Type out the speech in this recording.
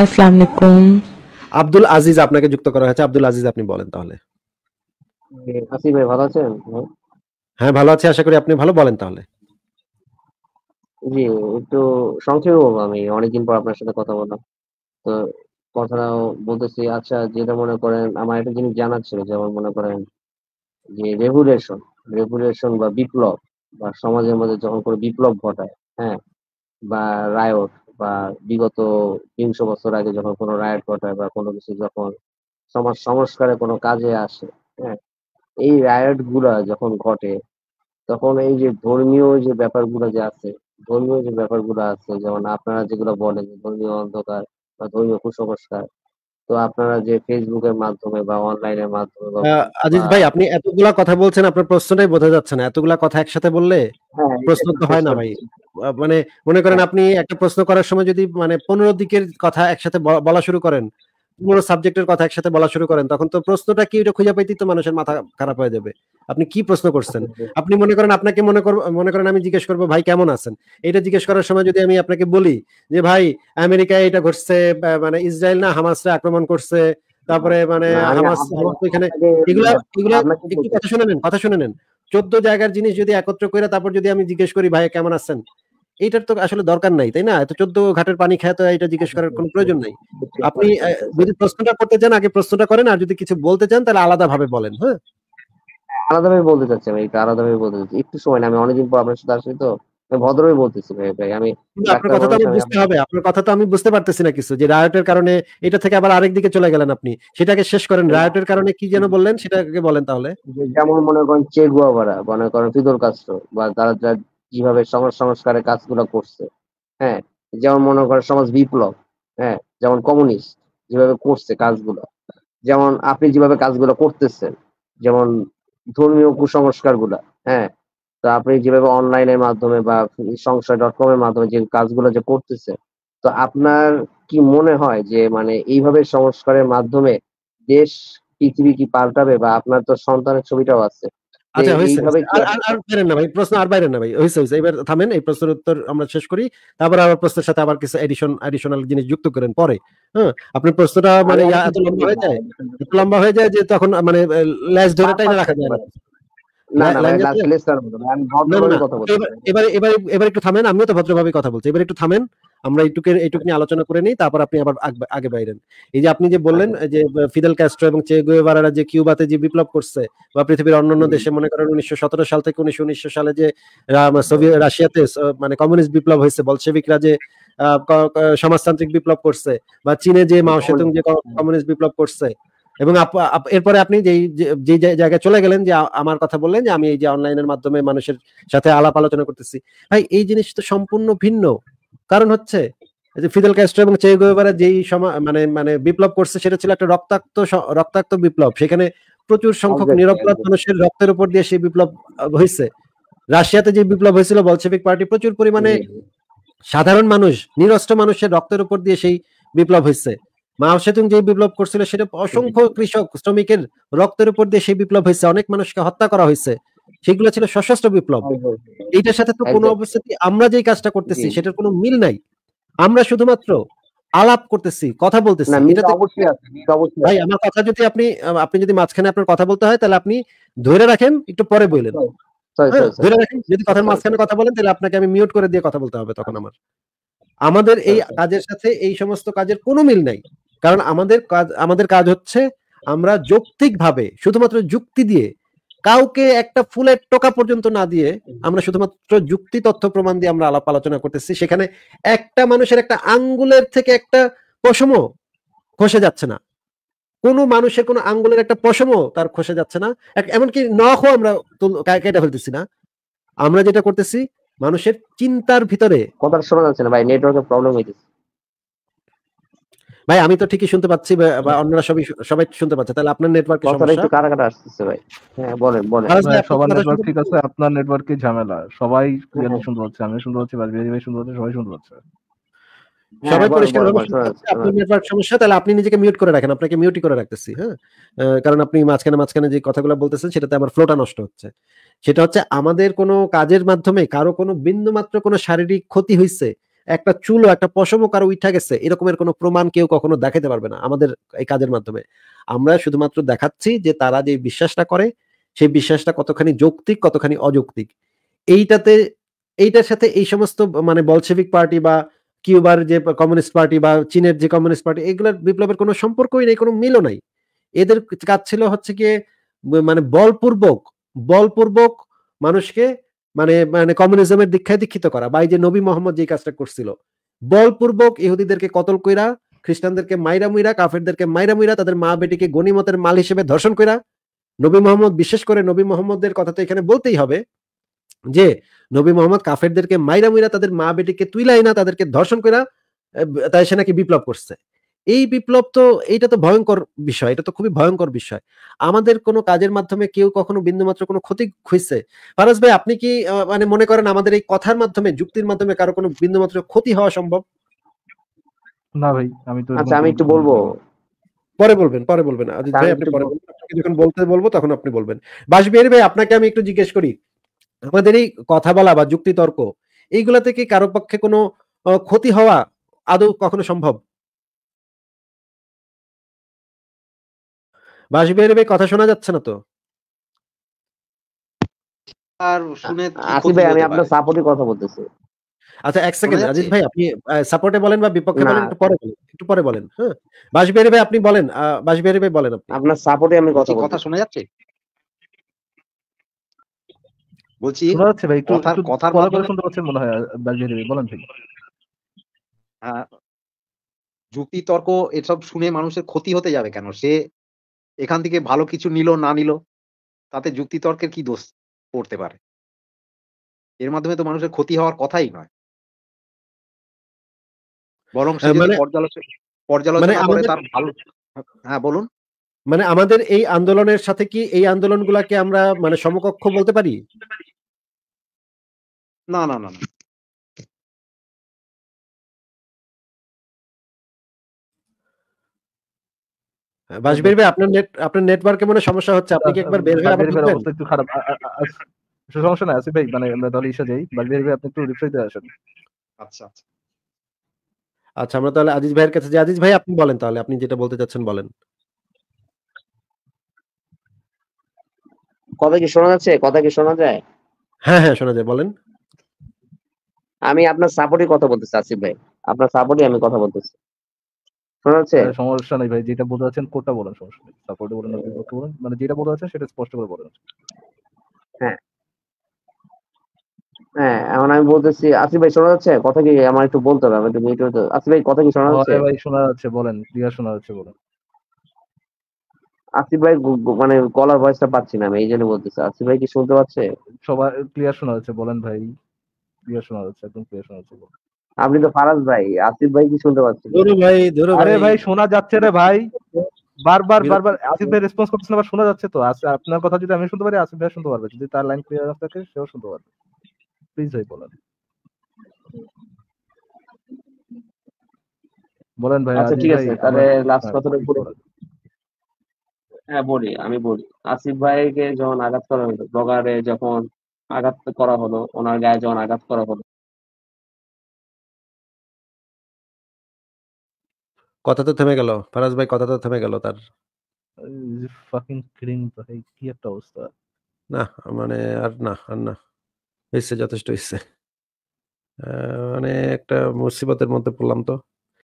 আসসালামু আলাইকুম আব্দুল আজিজ আপনাকে যুক্ত করা হয়েছে আব্দুল আজিজ আপনি বলেন তাহলে আসিফ ভাই ভালো আছেন হ্যাঁ ভালো আছি আশা করি আপনি ভালো বলেন তাহলে জি একটু সংক্ষেপে বলবো আমি অনেকদিন পর আপনার সাথে কথা বললাম তো কথাটাও বলতেছি আচ্ছা যেটা মনে করেন আমার একটা জিনিস জানার ছিল যেমন মনে করেন যে রেগুলেশন রেগুলেশন বা বিপ্লব বা সমাজের মধ্যে যখন কোনো বিপ্লব ঘটায় হ্যাঁ বা রায়ট বা বিগত তিনশো বছর আগে যখন কোনো রায়ট ঘটায় বা কোনো কিছু যখন সমাজ সংস্কারে কোনো কাজে আসে হ্যাঁ এই রায়ট গুলা যখন ঘটে তখন এই যে ধর্মীয় যে ব্যাপারগুলো যে আছে ধর্মীয় যে ব্যাপারগুলো আছে যেমন আপনারা যেগুলো বলেন ধর্মীয় অন্ধকার বা ধর্মীয় কুসংস্কার তো আপনারা যে ফেসবুকের মাধ্যমে বা অনলাইনের মাধ্যমে আজিজ ভাই আপনি এতগুলা কথা বলছেন আপনার প্রশ্নটাই বোঝা যাচ্ছে না এতগুলা কথা একসাথে বললে হ্যাঁ, প্রশ্ন তো হয় না ভাই মানে মনে করেন হ্যাঁ। আপনি একটা প্রশ্ন করার সময় যদি মানে পনেরো দিকের কথা একসাথে বলা শুরু করেন পনেরো সাবজেক্টের কথা একসাথে বলা শুরু করেন তখন তো প্রশ্নটা কি ওটা খুঁজে পাইতেই তো মানুষের মাথা খারাপ হয়ে যাবে আপনি কি প্রশ্ন করছেন আচ্ছা, আচ্ছা। আপনি মনে করেন আপনাকে মনে করব মনে করেন আমি জিজ্ঞেস করবো ভাই কেমন আছেন এটা জিজ্ঞেস করার সময় যদি আমি আপনাকে বলি যে ভাই আমেরিকায় এটা ঘটছে মানে ইসরায়েল না হামাসরা আক্রমণ করছে তারপরে মানে হামাস এখানে এগুলা এগুলা একটু কথা শুনে নেন কথা শুনে নেন চোদ্দ জায়গার জিনিস যদি একত্র করে তারপর যদি আমি জিজ্ঞেস করি ভাই কেমন আছেন এটার তো আসলে দরকার নাই তাই না এত চোদ্দ ঘাটের পানি খায় তো এটা জিজ্ঞেস করার কোনো প্রয়োজন নাই আপনি যদি প্রশ্নটা করতে চান আগে প্রশ্নটা করেন আর যদি কিছু বলতে চান তাহলে আলাদা ভাবে বলেন হ্যাঁ আলাদা ভাবে বলতে চাচ্ছি আমি এটা ভাবে বলতে চাচ্ছি একটু সময় না আমি অনেকদিন পর আপনার সাথে আসছি তো ভদ্রই বলতেছি ভাই ভাই আমি আপনার কথা তো আমি বুঝতে হবে আপনার কথা তো আমি বুঝতে পারতেছি না কিছু যে রায়টের কারণে এটা থেকে আবার আরেক দিকে চলে গেলেন আপনি সেটাকে শেষ করেন হ্যাঁ। রায়টের কারণে কি যেন বললেন সেটাকে বলেন তাহলে যেমন মনে করেন চেগুয়াভারা মনে করেন ফিদল কাস্ট্রো বা তারা কিভাবে সমাজ সংস্কারের কাজগুলো করছে হ্যাঁ যেমন মনে করেন সমাজ বিপ্লব হ্যাঁ যেমন কমিউনিস্ট যেভাবে করছে কাজগুলো যেমন আপনি যেভাবে কাজগুলো করতেছেন যেমন ধর্মীয় কুসংস্কার গুলা হ্যাঁ তো আপনি যেভাবে অনলাইনের মাধ্যমে বা সংশয় ডট কম এর মাধ্যমে যে কাজগুলো যে করতেছে তো আপনার কি মনে হয় যে মানে এইভাবে সংস্কারের মাধ্যমে দেশ পৃথিবী কি পাল্টাবে বা আপনার তো সন্তানের ছবিটাও আছে আচ্ছা হয়েছে আর বাইরে না ভাই প্রশ্ন আর বাইরে না এবার থামেন এই প্রশ্নের উত্তর আমরা শেষ করি তারপর আবার সাথে আবার কিছু এডিশন এডিশনাল জিনিস যুক্ত করেন পরে হ্যাঁ প্রশ্নটা মানে লম্বা হয়ে যায় যে তখন মানে রাখা যায় আলোচনা করে নিই তারপর আপনি আবার আগে যে আপনি বললেন আচ্ছা। যে কিউবাতে যে বিপ্লব করছে বা পৃথিবীর অন্যান্য দেশে মনে করেন উনিশশো সতেরো সাল থেকে উনিশশো সালে যে রাশিয়াতে মানে কমিউনিস্ট বিপ্লব হয়েছে বলশেভিকরা যে সমাজতান্ত্রিক বিপ্লব করছে বা চীনে যে মাও সেতুং যে কমিউনিস্ট বিপ্লব করছে এবং এরপরে আপনি যেই যে জায়গায় চলে গেলেন যে আমার কথা বললেন যে আমি এই যে অনলাইনের মাধ্যমে মানুষের সাথে আলাপ আলোচনা করতেছি ভাই এই জিনিস তো সম্পূর্ণ ভিন্ন কারণ হচ্ছে যে ফিদেল ক্যাস্ট্রো এবং চে গুয়েভারা যেই মানে মানে বিপ্লব করছে সেটা ছিল একটা রক্তাক্ত রক্তাক্ত বিপ্লব সেখানে প্রচুর সংখ্যক নিরপরাধ মানুষের রক্তের উপর দিয়ে সেই বিপ্লব হয়েছে রাশিয়াতে যে বিপ্লব হয়েছিল বলশেভিক পার্টি প্রচুর পরিমাণে সাধারণ মানুষ নিরস্ত্র মানুষের রক্তের উপর দিয়ে সেই বিপ্লব হয়েছে মাও সেতু যে বিপ্লব করছিল সেটা অসংখ্য কৃষক শ্রমিকের রক্তের উপর দিয়ে সেই বিপ্লব হয়েছে অনেক মানুষকে হত্যা করা হয়েছে সেগুলো ছিল সশস্ত্র বিপ্লব এইটার সাথে তো কোনো অবস্থাতে আমরা যে কাজটা করতেছি সেটার কোনো মিল নাই আমরা শুধুমাত্র আলাপ করতেছি কথা বলতেছি ভাই আমার কথা যদি আপনি আপনি যদি মাঝখানে আপনার কথা বলতে হয় তাহলে আপনি ধরে রাখেন একটু পরে বললেন হ্যাঁ, ধরে রাখেন যদি কথার আচ্ছা, মাঝখানে আচ্ছা। কথা বলেন তাহলে আপনাকে আমি মিউট করে দিয়ে কথা বলতে হবে তখন আমার আমাদের এই আচ্ছা, কাজের সাথে এই সমস্ত কাজের কোনো মিল নাই কারণ আমাদের কাজ আমাদের কাজ হচ্ছে আমরা যৌক্তিকভাবে শুধুমাত্র যুক্তি দিয়ে কাউকে একটা ফুলের টোকা পর্যন্ত না দিয়ে আমরা শুধুমাত্র যুক্তি তথ্য প্রমাণ দিয়ে আমরা আলাপ আলোচনা করতেছি সেখানে একটা মানুষের একটা আঙ্গুলের থেকে একটা পশম খসে যাচ্ছে না কোনো মানুষের কোনো আঙ্গুলের একটা পশম তার খসে যাচ্ছে না এমনকি নখও আমরা কেটে ফেলতেছি না আমরা যেটা করতেছি মানুষের চিন্তার ভিতরে কথা শোনা যাচ্ছে না ভাই নেটওয়ার্কের প্রবলেম হইতেছে ভাই আমি তো ঠিকই শুনতে পাচ্ছি বা অন্যরা সবাই সবাই শুনতে পাচ্ছে তাহলে আপনার নেটওয়ার্কে সমস্যা একটু কাটা কাটা আসছে ভাই হ্যাঁ বলেন বলেন সবার নেটওয়ার্ক ঠিক আছে আপনার নেটওয়ার্কে ঝামেলা সবাই ক্লিয়ারলি হ্যাঁ। শুনতে পাচ্ছে আমি শুনতে পাচ্ছি বাজবে ভাই শুনতে পাচ্ছে সবাই শুনতে পাচ্ছে সবাই হ্যাঁ, পরিষ্কার আপনার নেটওয়ার্ক সমস্যা তাহলে আপনি নিজেকে মিউট করে রাখেন আপনাকে মিউটই করে রাখতেছি হ্যাঁ কারণ আপনি মাঝখানে মাঝখানে যে কথাগুলো বলতেছেন সেটাতে আমার ফ্লোটা নষ্ট হচ্ছে সেটা হচ্ছে আমাদের কোনো কাজের মাধ্যমে কারো কোনো বিন্দু মাত্র কোনো শারীরিক ক্ষতি হইছে একটা চুল একটা পশম কারো উঠা গেছে এরকমের কোনো প্রমাণ কেউ কখনো দেখাতে পারবে না আমাদের এই কাজের মাধ্যমে আমরা শুধুমাত্র দেখাচ্ছি যে তারা যে বিশ্বাসটা করে সেই বিশ্বাসটা কতখানি যৌক্তিক কতখানি অযৌক্তিক এইটাতে এইটার সাথে এই সমস্ত মানে বলসেভিক পার্টি বা কিউবার যে কমিউনিস্ট পার্টি বা চীনের যে কমিউনিস্ট পার্টি এগুলোর বিপ্লবের কোনো সম্পর্কই নেই কোনো মিলও নাই এদের কাজ ছিল হচ্ছে কি মানে বলপূর্বক বলপূর্বক মানুষকে মানে মানে কমিউনিজমের দীক্ষায় দীক্ষিত করা বা এই যে নবী মোহাম্মদ যে কাজটা করছিল বলপূর্বক ইহুদিদেরকে কতল কইরা খ্রিস্টানদেরকে মাইরা মুইরা কাফেরদেরকে মাইরা মুইরা তাদের মা বেটিকে গণিমতের মাল হিসেবে ধর্ষণ কইরা নবী মোহাম্মদ বিশেষ করে নবী মোহাম্মদের কথা তো এখানে বলতেই হবে যে নবী মোহাম্মদ কাফেরদেরকে মাইরা মুইরা তাদের মা বেটিকে তুইলাই না তাদেরকে ধর্ষণ কইরা তাই সে নাকি বিপ্লব করছে এই বিপ্লব তো এটা তো ভয়ঙ্কর বিষয় এটা তো খুবই ভয়ঙ্কর বিষয় আমাদের কোনো কাজের মাধ্যমে কেউ কখনো বিন্দুমাত্র কোনো ক্ষতি হয়েছে ফারাজ ভাই আপনি কি মানে মনে করেন আমাদের এই কথার মাধ্যমে যুক্তির মাধ্যমে কারো কোনো বিন্দুমাত্র ক্ষতি হওয়া সম্ভব না ভাই আমি তো আচ্ছা আমি একটু বলবো পরে বলবেন পরে বলবেন আজিজ ভাই আপনি পরে বলবেন যখন বলতে বলবো তখন আপনি বলবেন বাসবিহারি ভাই আপনাকে আমি একটু জিজ্ঞেস করি আমাদের এই কথা বলা বা যুক্তি তর্ক এইগুলা থেকে কারো পক্ষে কোনো ক্ষতি হওয়া আদৌ কখনো সম্ভব বাঁশি ভাই কথা শোনা যাচ্ছে না তো আর শুনে আসি ভাই আমি আপনার সাপোর্টে কথা বলতেছি আচ্ছা এক সেকেন্ড ভাই আপনি সাপোর্টে বলেন বা বিপক্ষে বলেন একটু পরে বলেন একটু পরে বলেন হ্যাঁ ভাই আপনি বলেন ভাই বলেন আপনি আপনার সাপোর্টে আমি কথা কথা শোনা যাচ্ছে বলছি শোনা যাচ্ছে ভাই একটু কথা বলে শুনতে পাচ্ছেন মনে হয় বাঁশবেড়ে ভাই বলেন ঠিক হ্যাঁ, যুক্তি তর্ক এসব শুনে মানুষের ক্ষতি হতে যাবে কেন সে এখান থেকে ভালো কিছু নিল না নিল তাতে যুক্তিতর্কের কি দোষ পড়তে পারে এর মাধ্যমে তো মানুষের ক্ষতি হওয়ার কথাই নয় বরং হ্যাঁ, মানে মানে ভালো হ্যাঁ বলুন মানে আমাদের এই আন্দোলনের সাথে কি এই আন্দোলনগুলাকে আমরা মানে সমকক্ষ বলতে পারি না না না না বাসবির হ্যাঁ, ভাই আপনার নেট আপনার নেটওয়ার্কে মনে সমস্যা হচ্ছে আপনি কি আচ্ছা, একবার বের আচ্ছা, হয়ে আবার অবস্থা একটু খারাপ আচ্ছা, সমস্যা ভাই মানে আমরা ইসা যাই বাসবির ভাই আপনি একটু দিয়ে আচ্ছা আচ্ছা আমরা তাহলে আজিজ ভাইয়ের কাছে আজিজ ভাই আপনি বলেন তাহলে আপনি যেটা বলতে চাচ্ছেন বলেন কথা কি শোনা যাচ্ছে কথা কি শোনা যায় হ্যাঁ হ্যাঁ শোনা যায় বলেন আমি আপনার সাপোর্টে কথা বলতেছি আসিফ ভাই আপনার সাপোর্টই আমি কথা বলতেছি শোনা যাচ্ছে সমস্যা নাই ভাই যেটা বলতে চাচ্ছেন কোটা বলেন সমস্যা নেই সাপোর্টে বলেন বিপক্ষে বলেন মানে যেটা বলতে চাচ্ছেন সেটা স্পষ্ট করে বলেন হ্যাঁ।, হ্যাঁ এখন আমি বলতেছি আসিফ ভাই শোনা যাচ্ছে কথা কি আমার একটু বলতে হবে আমি একটু মিউট হতে আসিফ ভাই কথা কি শোনা যাচ্ছে হ্যাঁ ভাই শোনা যাচ্ছে বলেন ক্লিয়ার শোনা যাচ্ছে বলেন আসিফ ভাই মানে কলার ভয়েসটা পাচ্ছি না আমি এই জন্য বলতেছি আসিফ ভাই কি শুনতে পাচ্ছে সবার ক্লিয়ার শোনা যাচ্ছে বলেন ভাই ক্লিয়ার শোনা যাচ্ছে একদম ক্লিয়ার শোনা যাচ্ছে বলেন আপনি তো ফারাজ ভাই আসিফ ভাই কি শুনতে পাচ্ছেন ধরো ভাই ধরো আরে ভাই শোনা যাচ্ছে রে ভাই বারবার বারবার আসিফ ভাই রেসপন্স করছেন আবার শোনা যাচ্ছে তো আচ্ছা আপনার কথা যদি আমি শুনতে পারি আসিফ ভাই শুনতে পারবে যদি তার লাইন ক্লিয়ার থাকে সেও শুনতে পারবে প্লিজ ভাই বলেন বলেন ভাই আচ্ছা ঠিক আছে তাহলে লাস্ট হ্যাঁ, কথাটা পুরো হ্যাঁ বলি আমি বলি আসিফ ভাইকে যখন আঘাত করা হলো ব্লগারে যখন আঘাত করা হলো ওনার গায়ে যখন আঘাত করা হলো কথা তো থেমে গেল ফারাজ ভাই কথা তো থেমে গেল তার ফাকিং কিডিং ভাই কি একটা অবস্থা না মানে আর না আর না হয়েছে যথেষ্ট হয়েছে মানে একটা মুসিবতের মধ্যে পড়লাম তো